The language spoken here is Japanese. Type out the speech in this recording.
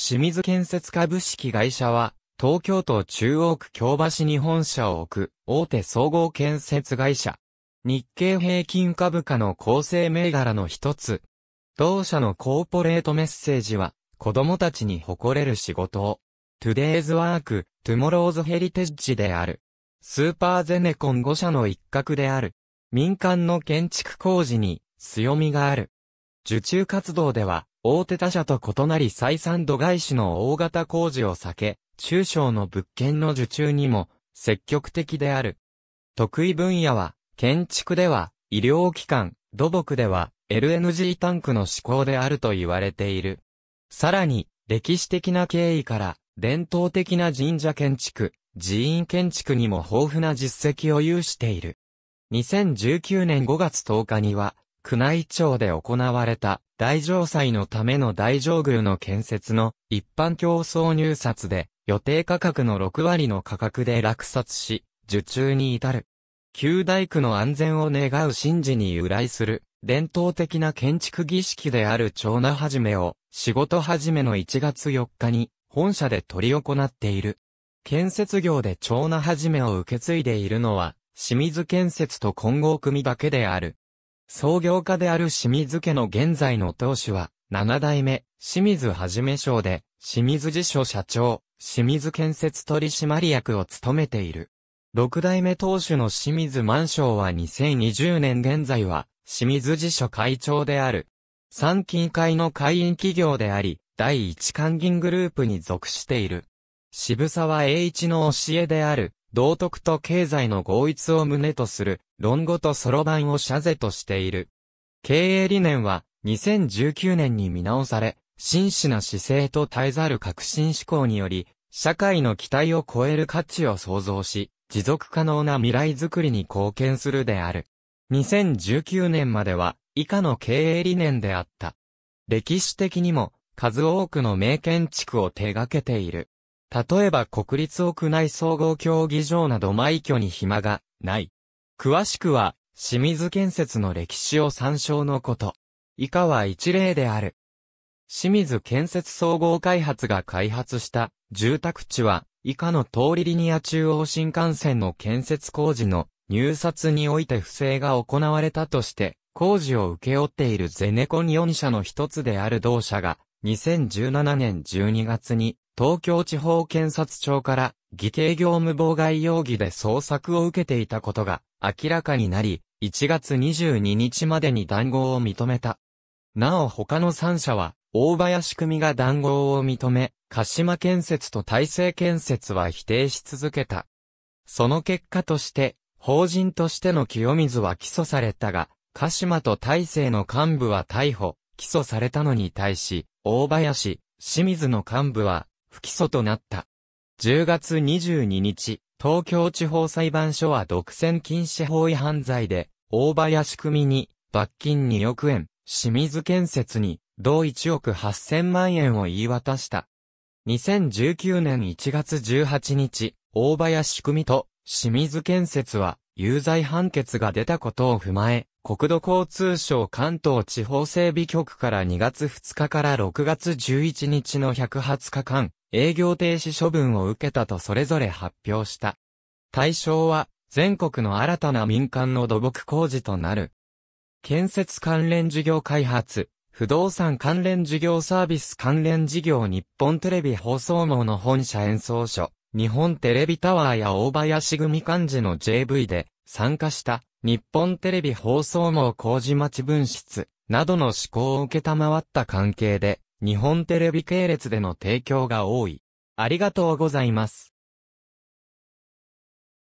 清水建設株式会社は、東京都中央区京橋に本社を置く、大手総合建設会社。日経平均株価の構成銘柄の一つ。同社のコーポレートメッセージは、子供たちに誇れる仕事を。Today's Work, Tomorrow's Heritage である。スーパーゼネコン5社の一角である。民間の建築工事に強みがある。受注活動では、大手他社と異なり採算度外視の大型工事を避け、中小の物件の受注にも積極的である。得意分野は、建築では、医療機関、土木では、LNG タンクの施工であると言われている。さらに、歴史的な経緯から、伝統的な神社建築、寺院建築にも豊富な実績を有している。2019年5月10日には、宮内庁で行われた大城祭のための大城宮の建設の一般競争入札で予定価格の6割の価格で落札し、受注に至る。旧大工の安全を願う神事に由来する伝統的な建築儀式である長名始めを仕事始めの1月4日に本社で取り行っている。建設業で長名始めを受け継いでいるのは清水建設と混合組だけである。創業家である清水家の現在の当主は、七代目、清水はじめ賞で、清水辞書社長、清水建設取締役を務めている。六代目当主の清水万賞は2020年現在は、清水辞書会長である。参勤会の会員企業であり、第一関銀グループに属している。渋沢栄一の教えである、道徳と経済の合一を旨とする、論語とそろばんを社是としている。経営理念は、2019年に見直され、真摯な姿勢と耐えざる革新思考により、社会の期待を超える価値を創造し、持続可能な未来づくりに貢献するである。2019年までは、以下の経営理念であった。歴史的にも、数多くの名建築を手掛けている。例えば国立屋内総合競技場など埋挙に暇がない。詳しくは、清水建設の歴史を参照のこと。以下は一例である。清水建設総合開発が開発した住宅地は、以下の通りリニア中央新幹線の建設工事の入札において不正が行われたとして、工事を請け負っているゼネコン4社の一つである同社が、2017年12月に東京地方検察庁から議定業務妨害容疑で捜索を受けていたことが明らかになり、1月22日までに談合を認めた。なお他の3社は、大林組が談合を認め、鹿島建設と大成建設は否定し続けた。その結果として、法人としての清水は起訴されたが、鹿島と大成の幹部は逮捕、起訴されたのに対し、大林、清水の幹部は不起訴となった。10月22日、東京地方裁判所は独占禁止法違反罪で、大林組に罰金2億円、清水建設に同1億8000万円を言い渡した。2019年1月18日、大林組と清水建設は有罪判決が出たことを踏まえ、国土交通省関東地方整備局から2月2日から6月11日の120日間、営業停止処分を受けたとそれぞれ発表した。対象は、全国の新たな民間の土木工事となる。建設関連事業開発、不動産関連事業サービス関連事業日本テレビ放送網の本社演奏所、日本テレビタワーや大林組幹事の JV で参加した日本テレビ放送網工事町分室などの施行を受けたまわった関係で日本テレビ系列での提供が多い。ありがとうございます。